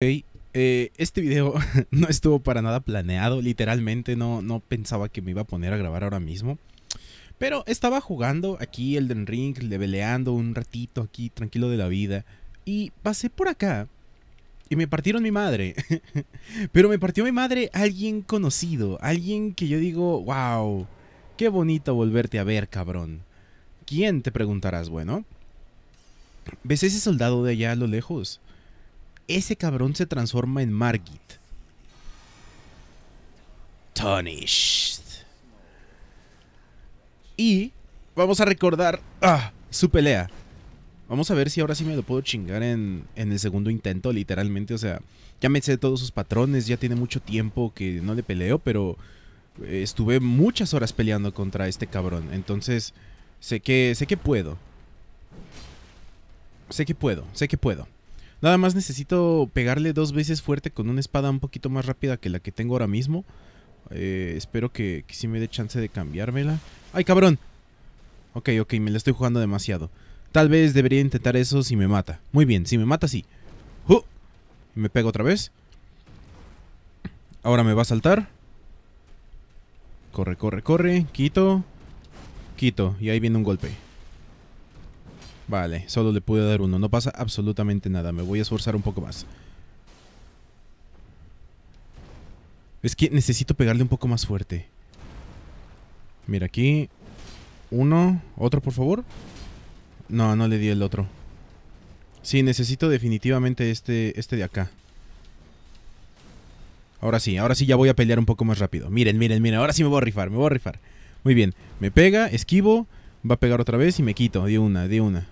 Ok, eh, este video no estuvo para nada planeado, literalmente no, no pensaba que me iba a poner a grabar ahora mismo. Pero estaba jugando aquí Elden Ring, leveleando un ratito aquí, tranquilo de la vida. Y pasé por acá y me partieron mi madre. Pero me partió mi madre alguien conocido, alguien que yo digo, wow, qué bonito volverte a ver, cabrón. ¿Quién te preguntarás, bueno? ¿Ves ese soldado de allá a lo lejos? ese cabrón se transforma en Margit. Tonished Y vamos a recordar ah, su pelea. Vamos a ver si ahora sí me lo puedo chingar en, el segundo intento, literalmente. O sea, ya me sé todos sus patrones, ya tiene mucho tiempo que no le peleo, pero eh, estuve muchas horas peleando contra este cabrón. Entonces, sé que, sé que puedo. Sé que puedo, sé que puedo. Nada más necesito pegarle dos veces fuerte con una espada un poquito más rápida que la que tengo ahora mismo. Eh, espero que, sí me dé chance de cambiármela. ¡Ay, cabrón! Ok, ok, me la estoy jugando demasiado. Tal vez debería intentar eso si me mata. Muy bien, si me mata, sí. Me pego otra vez. Ahora me va a saltar. Corre, corre, corre. Quito. Quito. Y ahí viene un golpe. Vale, solo le pude dar uno. No pasa absolutamente nada. Me voy a esforzar un poco más. Es que necesito pegarle un poco más fuerte. Mira, aquí... Uno. Otro, por favor. No, no le di el otro. Sí, necesito definitivamente este, este de acá. Ahora sí, ahora sí ya voy a pelear un poco más rápido. Miren, miren, miren. Ahora sí me voy a rifar, me voy a rifar. Muy bien. Me pega, esquivo. Va a pegar otra vez y me quito. De una, de una.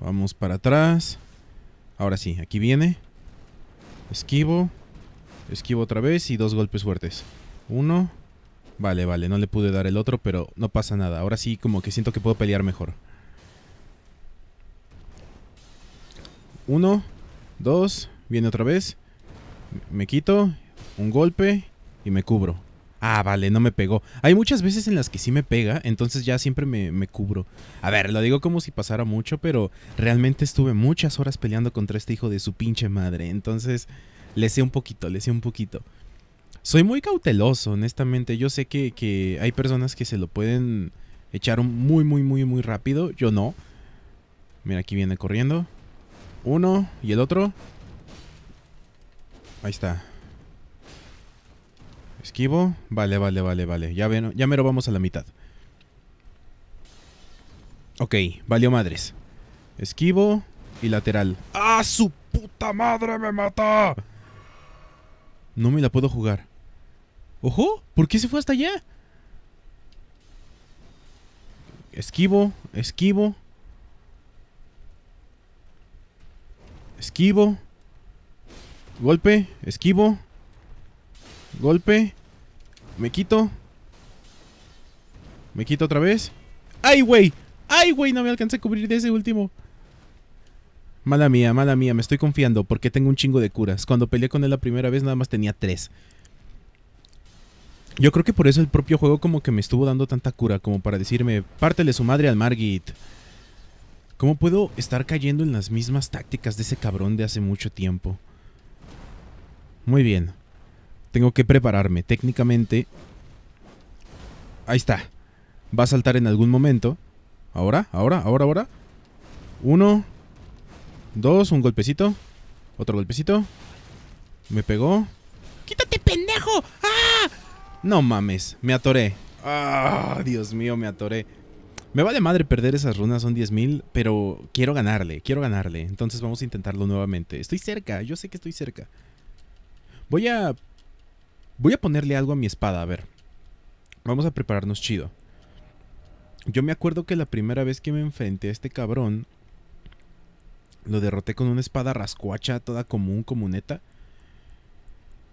Vamos para atrás. Ahora sí, aquí viene. Esquivo. Esquivo otra vez y dos golpes fuertes. Uno. Vale, vale, no le pude dar el otro, pero no pasa nada. Ahora sí como que siento que puedo pelear mejor. Uno. Dos. Viene otra vez. Me quito. Un golpe. Y me cubro. Ah, vale, no me pegó. Hay muchas veces en las que sí me pega, entonces ya siempre me, cubro. A ver, lo digo como si pasara mucho, pero realmente estuve muchas horas peleando contra este hijo de su pinche madre. Entonces, le sé un poquito, le sé un poquito. Soy muy cauteloso, honestamente. Yo sé que, que hay personas que se lo pueden echar muy, muy, muy, muy rápido. Yo no. Mira, aquí viene corriendo. Uno y el otro. Ahí está. Esquivo. Vale, vale, vale, vale. Ya, ven, ya mero vamos a la mitad. Ok, valió madres. Esquivo y lateral. ¡Ah, su puta madre me mata! No me la puedo jugar. ¡Ojo! ¿Por qué se fue hasta allá? Esquivo, esquivo. Esquivo. Golpe, esquivo. Golpe. Me quito. Me quito otra vez. ¡Ay, güey! ¡Ay, güey! No me alcancé a cubrir de ese último. Mala mía, mala mía. Me estoy confiando porque tengo un chingo de curas. Cuando peleé con él la primera vez nada más tenía tres. Yo creo que por eso el propio juego como que me estuvo dando tanta cura. Como para decirme, pártele su madre al Margit. ¿Cómo puedo estar cayendo en las mismas tácticas de ese cabrón de hace mucho tiempo? Muy bien. Tengo que prepararme. Técnicamente... Ahí está. Va a saltar en algún momento. Ahora, ahora, ahora, ahora. Uno. Dos, un golpecito. Otro golpecito. Me pegó. ¡Quítate, pendejo! ¡Ah! No mames, me atoré. ¡Ah! Dios mío, me atoré. Me va de madre perder esas runas, son 10.000, pero quiero ganarle, quiero ganarle. Entonces vamos a intentarlo nuevamente. Estoy cerca, yo sé que estoy cerca. Voy a Voy a ponerle algo a mi espada, a ver. Vamos a prepararnos chido. Yo me acuerdo que la primera vez que me enfrenté a este cabrón, lo derroté con una espada rascuacha, toda común, comuneta.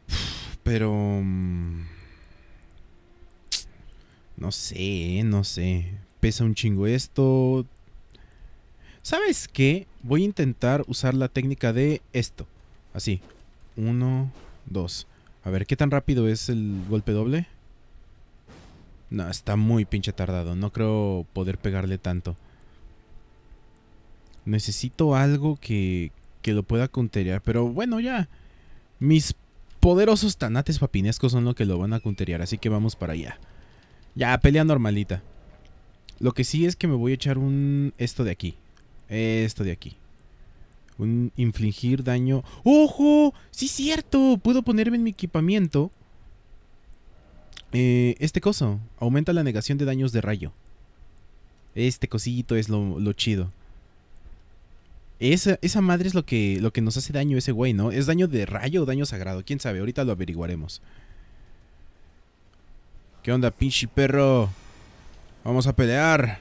Pero... Mm, no sé, eh, no sé. Pesa un chingo esto. ¿Sabes qué? Voy a intentar usar la técnica de esto. Así. Uno, dos. A ver, ¿qué tan rápido es el golpe doble? No, está muy pinche tardado. No creo poder pegarle tanto. Necesito algo que, que lo pueda counterear. Pero bueno, ya. Mis poderosos tanates papinescos son los que lo van a counterear. Así que vamos para allá. Ya, pelea normalita. Lo que sí es que me voy a echar un... Esto de aquí. Esto de aquí infligir daño. ¡Ojo! Sí, cierto. Puedo ponerme en mi equipamiento. Eh, este coso. Aumenta la negación de daños de rayo. Este cosito es lo, lo chido. Esa, esa, madre es lo que, lo que nos hace daño ese güey, ¿no? ¿Es daño de rayo o daño sagrado? ¿Quién sabe? Ahorita lo averiguaremos. ¿Qué onda, pinche perro? Vamos a pelear.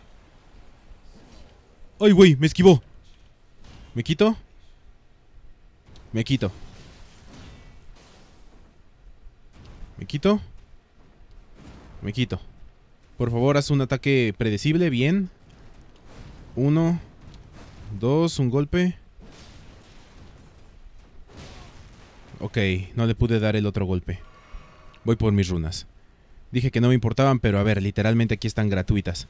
¡Ay, güey! ¡Me esquivó! ¿Me quito? Me quito. Me quito. Me quito. Por favor, haz un ataque predecible, bien. Uno. Dos, un golpe. Ok, no le pude dar el otro golpe. Voy por mis runas. Dije que no me importaban, pero a ver, literalmente aquí están gratuitas.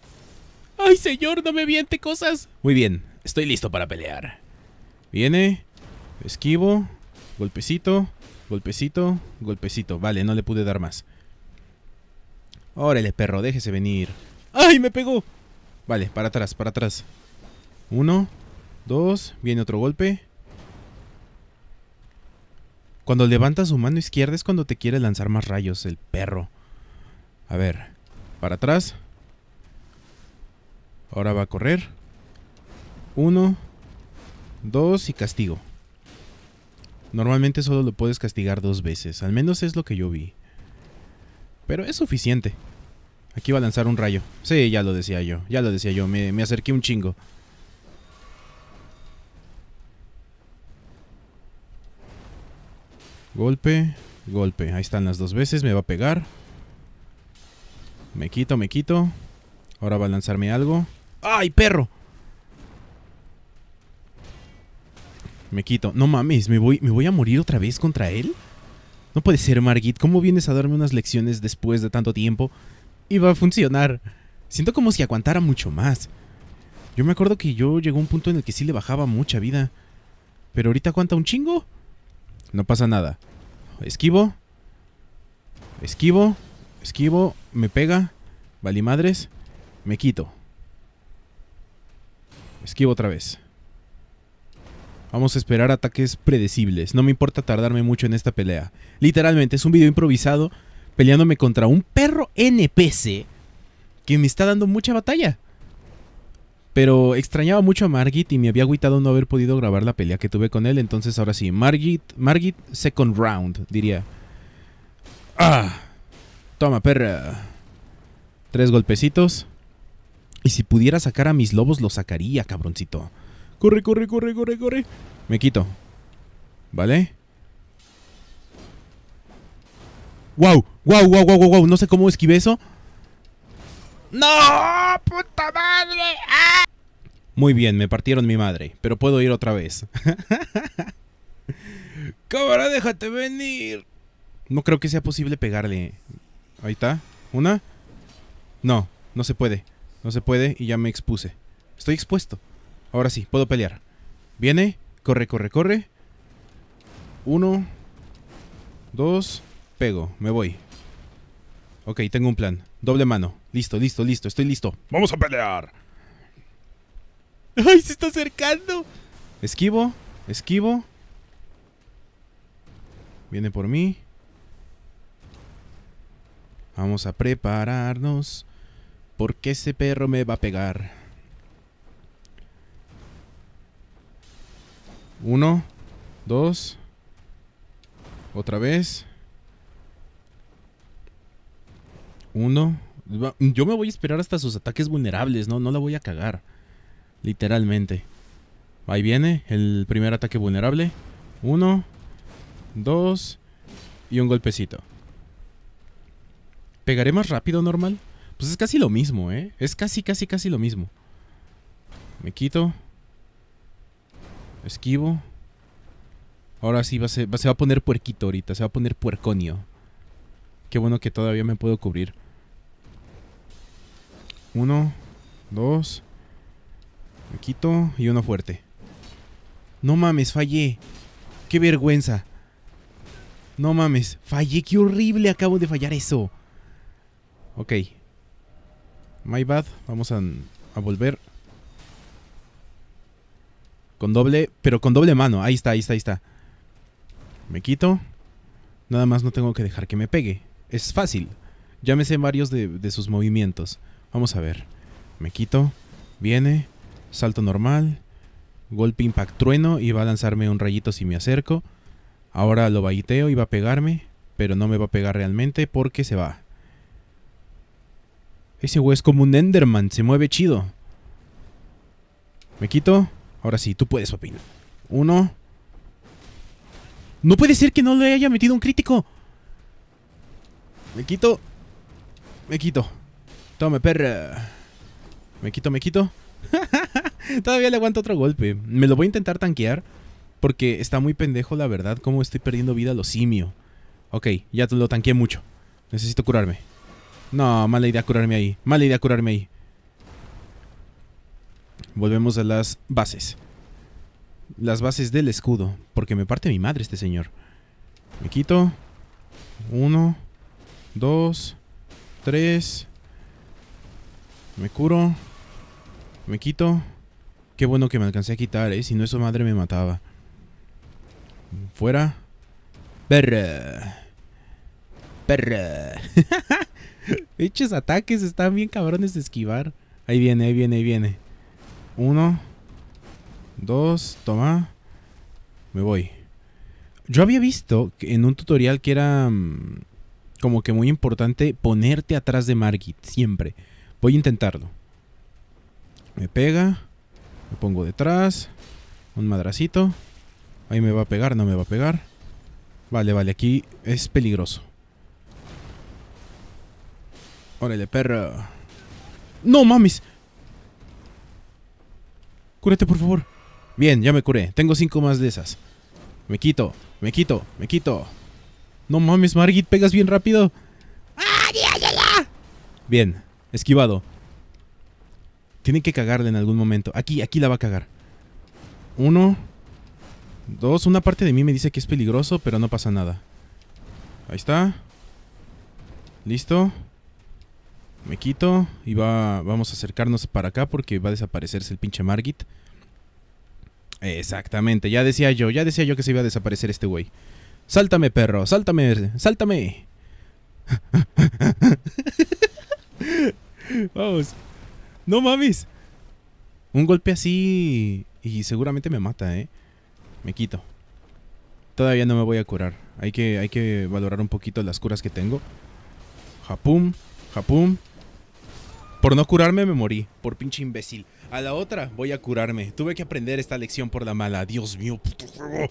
¡Ay, señor, no me viente cosas! Muy bien, estoy listo para pelear. Viene. Esquivo. Golpecito. Golpecito. Golpecito. Vale, no le pude dar más. Órale, perro, déjese venir. ¡Ay, me pegó! Vale, para atrás, para atrás. Uno. Dos. Viene otro golpe. Cuando levanta su mano izquierda es cuando te quiere lanzar más rayos, el perro. A ver, para atrás. Ahora va a correr. Uno, Dos y castigo. Normalmente solo lo puedes castigar dos veces. Al menos es lo que yo vi. Pero es suficiente. Aquí va a lanzar un rayo. Sí, ya lo decía yo. Ya lo decía yo. Me, acerqué un chingo. Golpe, golpe. Ahí están las dos veces. Me va a pegar. Me quito, me quito. Ahora va a lanzarme algo. ¡Ay, perro! me quito. No mames, ¿me voy, ¿me voy a morir otra vez contra él? No puede ser, Margit. ¿Cómo vienes a darme unas lecciones después de tanto tiempo? Iba a funcionar. Siento como si aguantara mucho más. Yo me acuerdo que yo llegó un punto en el que sí le bajaba mucha vida. Pero ahorita aguanta un chingo. No pasa nada. Esquivo. Esquivo. Esquivo. Me pega. madres Me quito. Esquivo otra vez. Vamos a esperar ataques predecibles. No me importa tardarme mucho en esta pelea. Literalmente, es un video improvisado peleándome contra un perro NPC que me está dando mucha batalla. Pero extrañaba mucho a Margit y me había agüitado no haber podido grabar la pelea que tuve con él. Entonces ahora sí, Margit, Margit second round, diría. ¡Ah! Toma, perra. Tres golpecitos. Y si pudiera sacar a mis lobos, lo sacaría, cabroncito. Corre, corre, corre, corre, corre. Me quito. ¿Vale? ¡Wow! ¡Wow, wow, wow, wow! No sé cómo esquive eso. ¡No! ¡Puta madre! ¡Ah! Muy bien, me partieron mi madre, pero puedo ir otra vez. Cámara, déjate venir. No creo que sea posible pegarle. Ahí está. ¿Una? No, no se puede. No se puede y ya me expuse. Estoy expuesto. Ahora sí, puedo pelear. Viene, corre, corre, corre. Uno, dos, pego, me voy. Ok, tengo un plan. Doble mano. Listo, listo, listo, estoy listo. ¡Vamos a pelear! ¡Ay, se está acercando! Esquivo, esquivo. Viene por mí. Vamos a prepararnos. Porque ese perro me va a pegar. Uno, dos. Otra vez. Uno. Yo me voy a esperar hasta sus ataques vulnerables, ¿no? No la voy a cagar. Literalmente. Ahí viene el primer ataque vulnerable. Uno, dos y un golpecito. ¿Pegaré más rápido normal? Pues es casi lo mismo, ¿eh? Es casi, casi, casi lo mismo. Me quito. Esquivo. Ahora sí, a se va a poner puerquito ahorita. Se va a poner puerconio. Qué bueno que todavía me puedo cubrir. Uno, dos. Me quito y uno fuerte. No mames, fallé. Qué vergüenza. No mames, fallé. Qué horrible acabo de fallar eso. Ok. My bad. Vamos a, a volver. Con doble, pero con doble mano. Ahí está, ahí está, ahí está. Me quito. Nada más no tengo que dejar que me pegue. Es fácil. Ya me sé varios de, sus movimientos. Vamos a ver. Me quito. Viene. Salto normal. Golpe impact trueno y va a lanzarme un rayito si me acerco. Ahora lo baiteo y va a pegarme. Pero no me va a pegar realmente porque se va. Ese güey es como un Enderman. Se mueve chido. Me quito. Ahora sí, tú puedes, papino. Uno. No puede ser que no le haya metido un crítico. Me quito. Me quito. Tome, perra. Me quito, me quito. Todavía le aguanto otro golpe. Me lo voy a intentar tanquear. Porque está muy pendejo, la verdad, cómo estoy perdiendo vida a lo simio. Ok, ya lo tanqueé mucho. Necesito curarme. No, mala idea curarme ahí. Mala idea curarme ahí. Volvemos a las bases. Las bases del escudo. Porque me parte mi madre este señor. Me quito. Uno. Dos. Tres. Me curo. Me quito. Qué bueno que me alcancé a quitar, eh. Si no, su madre me mataba. Fuera. Perra. Perra. Hechos ataques están bien cabrones de esquivar. Ahí viene, ahí viene, ahí viene. Uno. Dos. Toma. Me voy. Yo había visto en un tutorial que era mm, como que muy importante ponerte atrás de Margit, siempre. Voy a intentarlo. Me pega. Me pongo detrás. Un madracito. Ahí me va a pegar, no me va a pegar. Vale, vale, aquí es peligroso. Órale, perro. No mames. Cúrate, por favor. Bien, ya me curé. Tengo cinco más de esas. Me quito, me quito, me quito. No mames, Margit, pegas bien rápido. Bien, esquivado. Tiene que cagarle en algún momento. Aquí, aquí la va a cagar. Uno. Dos. Una parte de mí me dice que es peligroso, pero no pasa nada. Ahí está. Listo. Me quito y va, vamos a acercarnos para acá porque va a desaparecerse el pinche Margit. Exactamente, ya decía yo, ya decía yo que se iba a desaparecer este güey. Sáltame, perro, sáltame, sáltame. Vamos. No mames. Un golpe así y seguramente me mata, ¿eh? Me quito. Todavía no me voy a curar. Hay que, hay que valorar un poquito las curas que tengo. Japum, japum, por no curarme me morí, por pinche imbécil. A la otra voy a curarme. Tuve que aprender esta lección por la mala. Dios mío, puto juego.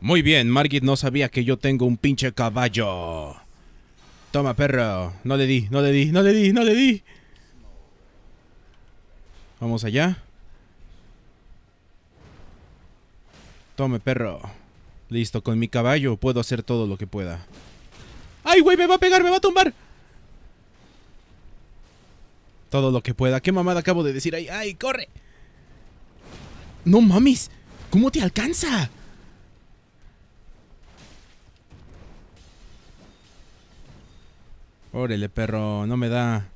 Muy bien, Margit no sabía que yo tengo un pinche caballo. Toma, perro. No le di, no le di, no le di, no le di. Vamos allá. Tome, perro. Listo, con mi caballo puedo hacer todo lo que pueda. ¡Ay, güey! ¡Me va a pegar! ¡Me va a tumbar! Todo lo que pueda. ¿Qué mamada acabo de decir ahí? ¡Ay, corre! ¡No mames! ¿Cómo te alcanza? Órale, perro. No me da...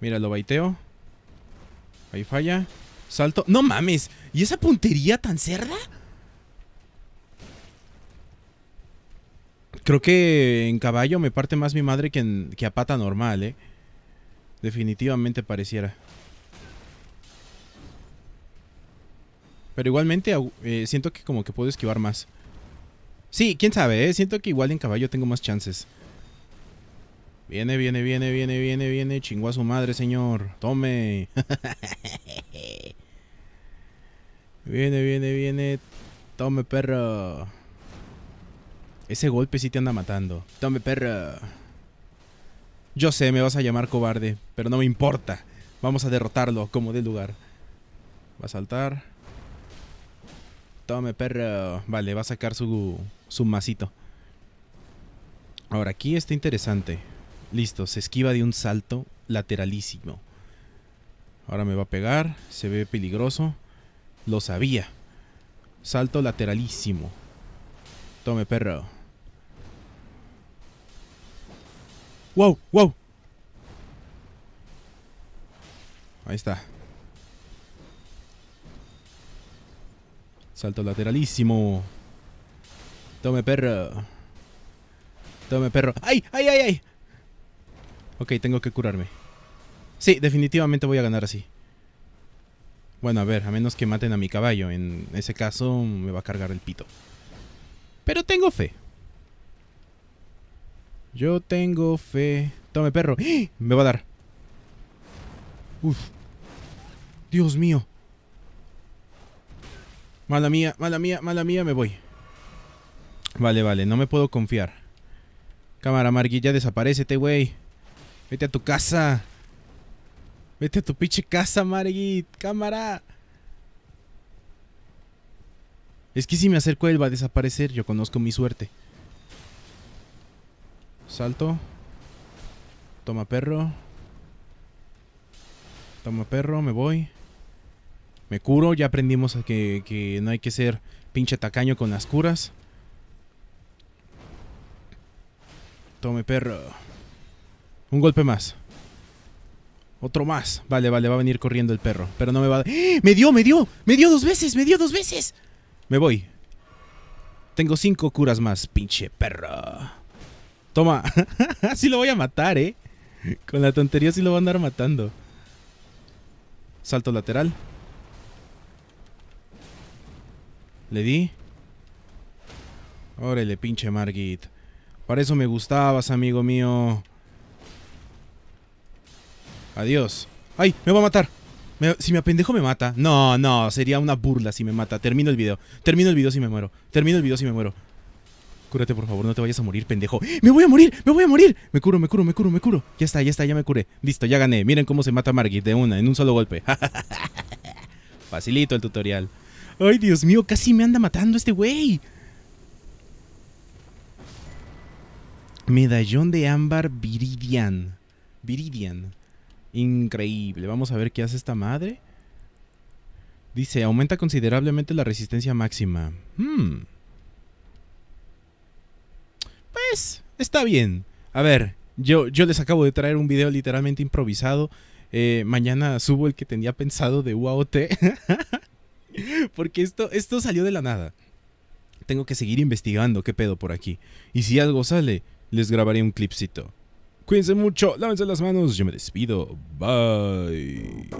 Mira, lo baiteo. Ahí falla. Salto. ¡No mames! ¿Y esa puntería tan cerda? Creo que en caballo me parte más mi madre que, que a pata normal, ¿eh? Definitivamente pareciera. Pero igualmente eh, siento que como que puedo esquivar más. Sí, quién sabe, ¿eh? Siento que igual en caballo tengo más chances. Viene, viene, viene, viene, viene, viene. Chingó su madre, señor. Tome. viene, viene, viene. Tome, perro. Ese golpe sí te anda matando. Tome, perro. Yo sé, me vas a llamar cobarde, pero no me importa. Vamos a derrotarlo como del lugar. Va a saltar. Tome, perro. Vale, va a sacar su, su masito. Ahora, aquí está interesante. Listo, se esquiva de un salto lateralísimo. Ahora me va a pegar. Se ve peligroso. Lo sabía. Salto lateralísimo. Tome, perro. wow, wow. Ahí está. Salto lateralísimo. Tome, perro. Tome, perro. ¡Ay, ay, ay, ay! Ok, tengo que curarme. Sí, definitivamente voy a ganar así. Bueno, a ver, a menos que maten a mi caballo. En ese caso, me va a cargar el pito. Pero tengo fe. Yo tengo fe. Tome, perro. ¡Ah! Me va a dar. Uf. Dios mío. Mala mía, mala mía, mala mía, me voy. Vale, vale, no me puedo confiar. Cámara, Margui, ya desaparecete, güey. Vete a tu casa. Vete a tu pinche casa, Margit. Cámara. Es que si me acerco él va a desaparecer. Yo conozco mi suerte. Salto. Toma perro. Toma perro, me voy. Me curo, ya aprendimos que, no hay que ser pinche tacaño con las curas. Tome perro. Un golpe más. Otro más. Vale, vale, va a venir corriendo el perro. Pero no me va a... ¡Eh! ¡Me dio, me dio! ¡Me dio dos veces! ¡Me dio dos veces! Me voy. Tengo cinco curas más, pinche perro. Toma. así lo voy a matar, ¿eh? Con la tontería si lo voy a andar matando. Salto lateral. Le di. Órale, pinche Margit. Para eso me gustabas, amigo mío. Adiós. ¡Ay! Me va a matar. si me apendejo me mata. No, no, sería una burla si me mata. Termino el video. Termino el video si me muero. Termino el video si me muero. Cúrate, por favor, no te vayas a morir, pendejo. ¡Me voy a morir! ¡Me voy a morir! Me curo, me curo, me curo, me curo. Ya está, ya está, ya me curé. Listo, ya gané. Miren cómo se mata Margit de una, en un solo golpe. Facilito el tutorial. ¡Ay, Dios mío! Casi me anda matando este güey. Medallón de ámbar viridian. Viridian. Increíble. Vamos a ver qué hace esta madre. Dice, aumenta considerablemente la resistencia máxima. Hmm. Pues, está bien. A ver, yo, yo les acabo de traer un video literalmente improvisado. Eh, mañana subo el que tenía pensado de UAOT. Porque esto, esto salió de la nada. Tengo que seguir investigando qué pedo por aquí. Y si algo sale, les grabaré un clipcito. Cuídense mucho, lávense las manos, yo me despido. Bye.